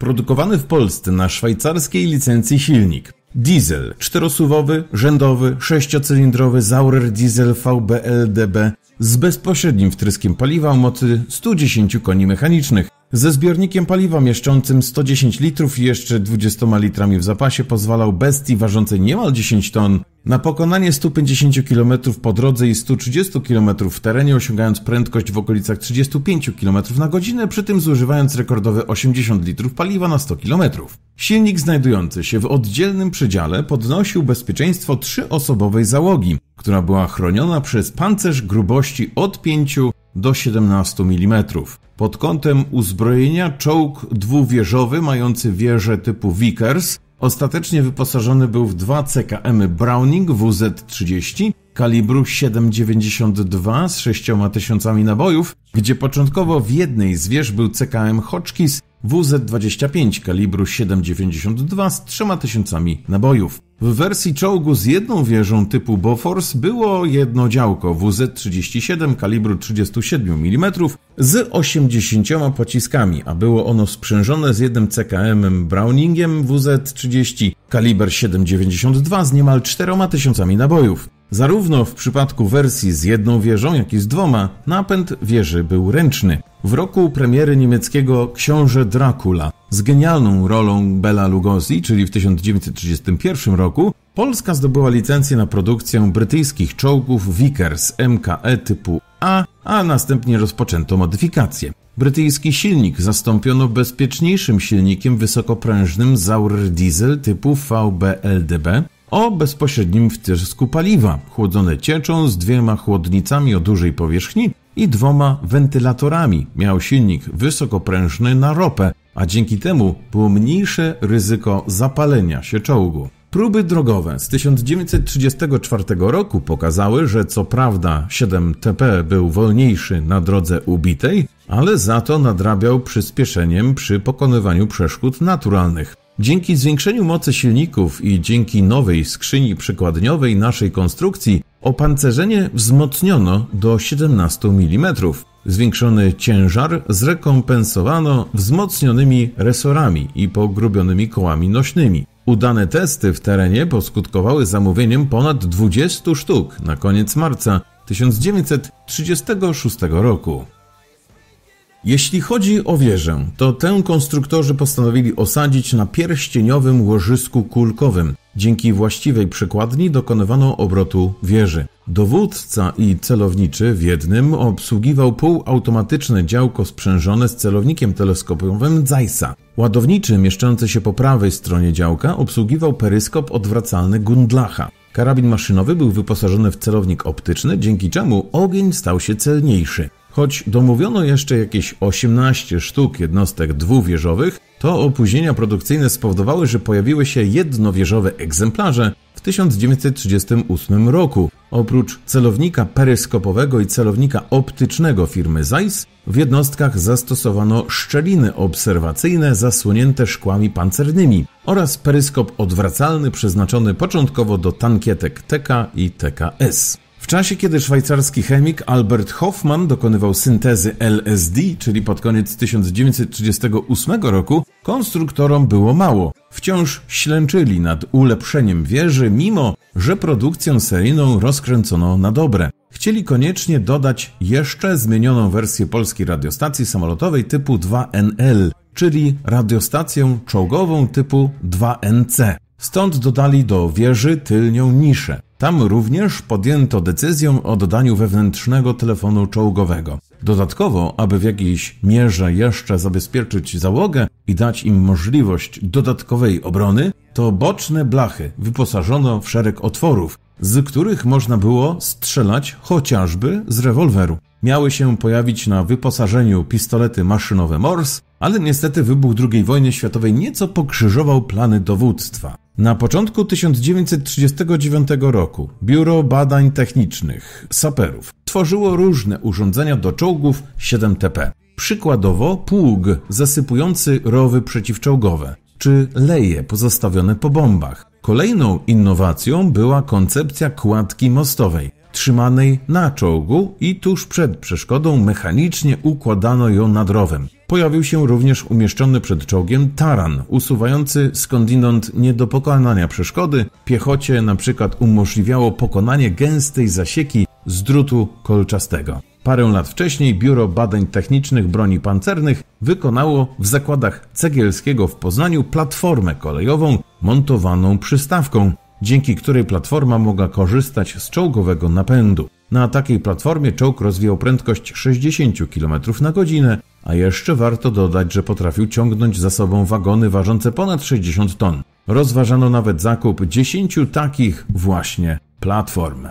Produkowany w Polsce na szwajcarskiej licencji silnik. Diesel czterosuwowy, rzędowy, sześciocylindrowy Zaurer Diesel VBLDB z bezpośrednim wtryskiem paliwa o mocy 110 koni mechanicznych. Ze zbiornikiem paliwa mieszczącym 110 litrów i jeszcze 20 litrami w zapasie pozwalał bestii ważącej niemal 10 ton na pokonanie 150 km po drodze i 130 km w terenie, osiągając prędkość w okolicach 35 km na godzinę, przy tym zużywając rekordowe 80 litrów paliwa na 100 km. Silnik znajdujący się w oddzielnym przedziale podnosił bezpieczeństwo trzyosobowej załogi, która była chroniona przez pancerz grubości od 5 do 17 mm. Pod kątem uzbrojenia czołg dwuwieżowy mający wieże typu Vickers ostatecznie wyposażony był w dwa CKM Browning WZ-30 kalibru 7,92 z 6000 nabojów, gdzie początkowo w jednej z wież był CKM Hotchkiss, WZ-25 kalibru 7,92 z 3000 nabojów. W wersji czołgu z jedną wieżą typu Bofors było jedno działko WZ-37 kalibru 37 mm z 80 pociskami, a było ono sprzężone z jednym CKM Browningiem WZ-30 kaliber 7,92 z niemal 4000 nabojów. Zarówno w przypadku wersji z jedną wieżą, jak i z dwoma, napęd wieży był ręczny. W roku premiery niemieckiego Książę Dracula z genialną rolą Bela Lugosi, czyli w 1931 roku, Polska zdobyła licencję na produkcję brytyjskich czołgów Vickers MKE typu A, a następnie rozpoczęto modyfikację. Brytyjski silnik zastąpiono bezpieczniejszym silnikiem wysokoprężnym Zaur Diesel typu VBLDB, o bezpośrednim wtysku paliwa, chłodzone cieczą z dwiema chłodnicami o dużej powierzchni i dwoma wentylatorami. Miał silnik wysokoprężny na ropę, a dzięki temu było mniejsze ryzyko zapalenia się czołgu. Próby drogowe z 1934 roku pokazały, że co prawda 7TP był wolniejszy na drodze ubitej, ale za to nadrabiał przyspieszeniem przy pokonywaniu przeszkód naturalnych. Dzięki zwiększeniu mocy silników i dzięki nowej skrzyni przykładniowej naszej konstrukcji opancerzenie wzmocniono do 17 mm. Zwiększony ciężar zrekompensowano wzmocnionymi resorami i pogrubionymi kołami nośnymi. Udane testy w terenie poskutkowały zamówieniem ponad 20 sztuk na koniec marca 1936 roku. Jeśli chodzi o wieżę, to tę konstruktorzy postanowili osadzić na pierścieniowym łożysku kulkowym. Dzięki właściwej przekładni dokonywano obrotu wieży. Dowódca i celowniczy w jednym obsługiwał półautomatyczne działko sprzężone z celownikiem teleskopowym Zeissa. Ładowniczy mieszczący się po prawej stronie działka obsługiwał peryskop odwracalny Gundlacha. Karabin maszynowy był wyposażony w celownik optyczny, dzięki czemu ogień stał się celniejszy. Choć domówiono jeszcze jakieś 18 sztuk jednostek dwuwieżowych, to opóźnienia produkcyjne spowodowały, że pojawiły się jednowieżowe egzemplarze w 1938 roku. Oprócz celownika peryskopowego i celownika optycznego firmy Zeiss, w jednostkach zastosowano szczeliny obserwacyjne zasłonięte szkłami pancernymi oraz peryskop odwracalny przeznaczony początkowo do tankietek TK i TKS. W czasie, kiedy szwajcarski chemik Albert Hoffman dokonywał syntezy LSD, czyli pod koniec 1938 roku, konstruktorom było mało. Wciąż ślęczyli nad ulepszeniem wieży, mimo że produkcję seryjną rozkręcono na dobre. Chcieli koniecznie dodać jeszcze zmienioną wersję polskiej radiostacji samolotowej typu 2NL, czyli radiostację czołgową typu 2NC. Stąd dodali do wieży tylnią niszę. Tam również podjęto decyzję o dodaniu wewnętrznego telefonu czołgowego. Dodatkowo, aby w jakiejś mierze jeszcze zabezpieczyć załogę i dać im możliwość dodatkowej obrony, to boczne blachy wyposażono w szereg otworów, z których można było strzelać chociażby z rewolweru. Miały się pojawić na wyposażeniu pistolety maszynowe Morse, ale niestety wybuch II wojny światowej nieco pokrzyżował plany dowództwa. Na początku 1939 roku Biuro Badań Technicznych Saperów tworzyło różne urządzenia do czołgów 7TP. Przykładowo pług zasypujący rowy przeciwczołgowe czy leje pozostawione po bombach. Kolejną innowacją była koncepcja kładki mostowej, trzymanej na czołgu i tuż przed przeszkodą mechanicznie układano ją nad rowem pojawił się również umieszczony przed czołgiem taran, usuwający skądinąd nie do pokonania przeszkody. Piechocie na przykład umożliwiało pokonanie gęstej zasieki z drutu kolczastego. Parę lat wcześniej Biuro Badań Technicznych Broni Pancernych wykonało w zakładach Cegielskiego w Poznaniu platformę kolejową montowaną przystawką, dzięki której platforma mogła korzystać z czołgowego napędu. Na takiej platformie czołg rozwijał prędkość 60 km na godzinę, a jeszcze warto dodać, że potrafił ciągnąć za sobą wagony ważące ponad 60 ton. Rozważano nawet zakup 10 takich właśnie platform.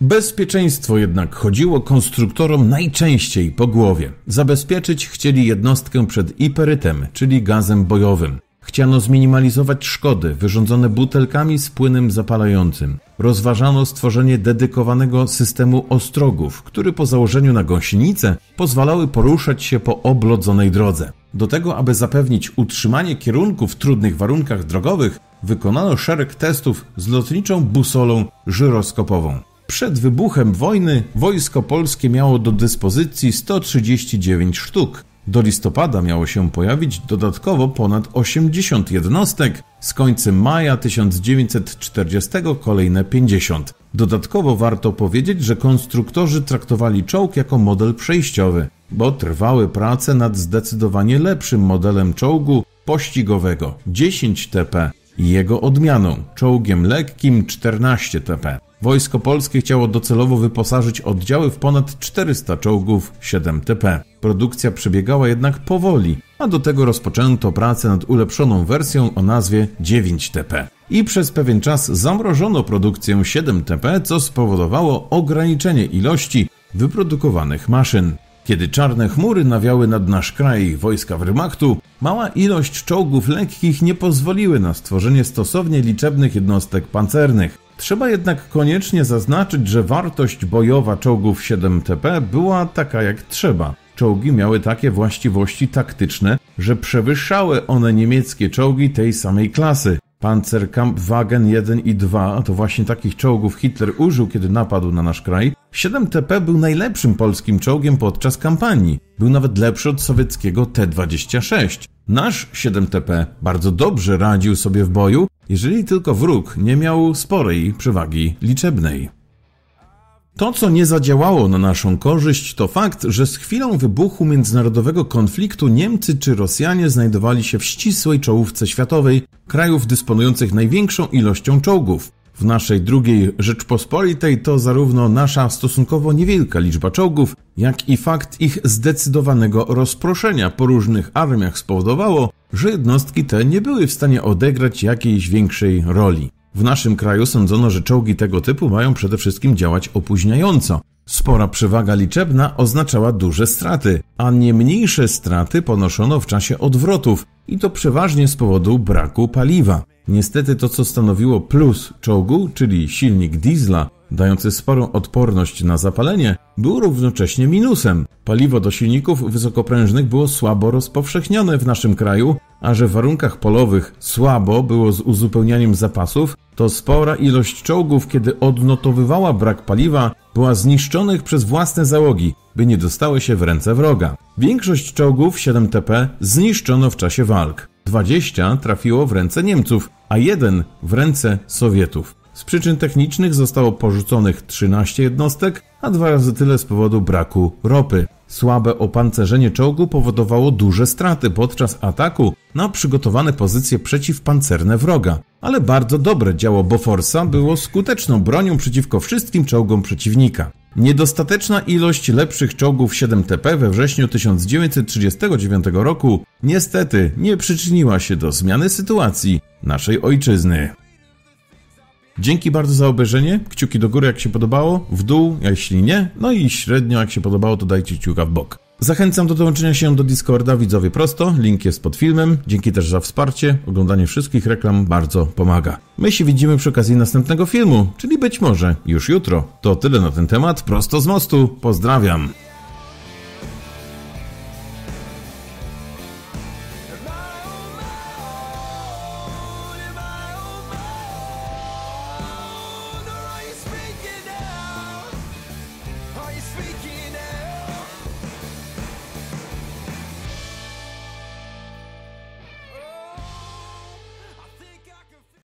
Bezpieczeństwo jednak chodziło konstruktorom najczęściej po głowie. Zabezpieczyć chcieli jednostkę przed iperytem, czyli gazem bojowym. Chciano zminimalizować szkody wyrządzone butelkami z płynem zapalającym. Rozważano stworzenie dedykowanego systemu ostrogów, który po założeniu na gąsienicę pozwalały poruszać się po oblodzonej drodze. Do tego, aby zapewnić utrzymanie kierunku w trudnych warunkach drogowych, wykonano szereg testów z lotniczą busolą żyroskopową. Przed wybuchem wojny wojsko polskie miało do dyspozycji 139 sztuk. Do listopada miało się pojawić dodatkowo ponad 80 jednostek, z końcem maja 1940 kolejne 50. Dodatkowo warto powiedzieć, że konstruktorzy traktowali czołg jako model przejściowy, bo trwały prace nad zdecydowanie lepszym modelem czołgu pościgowego 10 TP i jego odmianą czołgiem lekkim 14 TP. Wojsko Polskie chciało docelowo wyposażyć oddziały w ponad 400 czołgów 7 TP. Produkcja przebiegała jednak powoli, a do tego rozpoczęto pracę nad ulepszoną wersją o nazwie 9TP. I przez pewien czas zamrożono produkcję 7TP, co spowodowało ograniczenie ilości wyprodukowanych maszyn. Kiedy czarne chmury nawiały nad nasz kraj wojska Wehrmachtu, mała ilość czołgów lekkich nie pozwoliły na stworzenie stosownie liczebnych jednostek pancernych. Trzeba jednak koniecznie zaznaczyć, że wartość bojowa czołgów 7TP była taka jak trzeba czołgi miały takie właściwości taktyczne, że przewyższały one niemieckie czołgi tej samej klasy. Panzerkampfwagen 1 i 2, to właśnie takich czołgów Hitler użył, kiedy napadł na nasz kraj. 7TP był najlepszym polskim czołgiem podczas kampanii. Był nawet lepszy od sowieckiego T-26. Nasz 7TP bardzo dobrze radził sobie w boju, jeżeli tylko wróg nie miał sporej przewagi liczebnej. To, co nie zadziałało na naszą korzyść, to fakt, że z chwilą wybuchu międzynarodowego konfliktu Niemcy czy Rosjanie znajdowali się w ścisłej czołówce światowej krajów dysponujących największą ilością czołgów. W naszej drugiej Rzeczpospolitej to zarówno nasza stosunkowo niewielka liczba czołgów, jak i fakt ich zdecydowanego rozproszenia po różnych armiach spowodowało, że jednostki te nie były w stanie odegrać jakiejś większej roli. W naszym kraju sądzono, że czołgi tego typu mają przede wszystkim działać opóźniająco. Spora przewaga liczebna oznaczała duże straty, a nie mniejsze straty ponoszono w czasie odwrotów i to przeważnie z powodu braku paliwa. Niestety to, co stanowiło plus czołgu, czyli silnik diesla, dający sporą odporność na zapalenie, był równocześnie minusem. Paliwo do silników wysokoprężnych było słabo rozpowszechnione w naszym kraju, a że w warunkach polowych słabo było z uzupełnianiem zapasów, to spora ilość czołgów, kiedy odnotowywała brak paliwa, była zniszczonych przez własne załogi, by nie dostały się w ręce wroga. Większość czołgów 7TP zniszczono w czasie walk. 20 trafiło w ręce Niemców, a jeden w ręce Sowietów. Z przyczyn technicznych zostało porzuconych 13 jednostek, a dwa razy tyle z powodu braku ropy. Słabe opancerzenie czołgu powodowało duże straty podczas ataku na przygotowane pozycje przeciwpancerne wroga, ale bardzo dobre działo Boforsa było skuteczną bronią przeciwko wszystkim czołgom przeciwnika. Niedostateczna ilość lepszych czołgów 7TP we wrześniu 1939 roku niestety nie przyczyniła się do zmiany sytuacji naszej ojczyzny. Dzięki bardzo za obejrzenie. Kciuki do góry, jak się podobało, w dół, jeśli nie, no i średnio, jak się podobało, to dajcie kciuka w bok. Zachęcam do dołączenia się do Discorda widzowie prosto, link jest pod filmem. Dzięki też za wsparcie, oglądanie wszystkich reklam bardzo pomaga. My się widzimy przy okazji następnego filmu, czyli być może już jutro. To tyle na ten temat, prosto z mostu, pozdrawiam.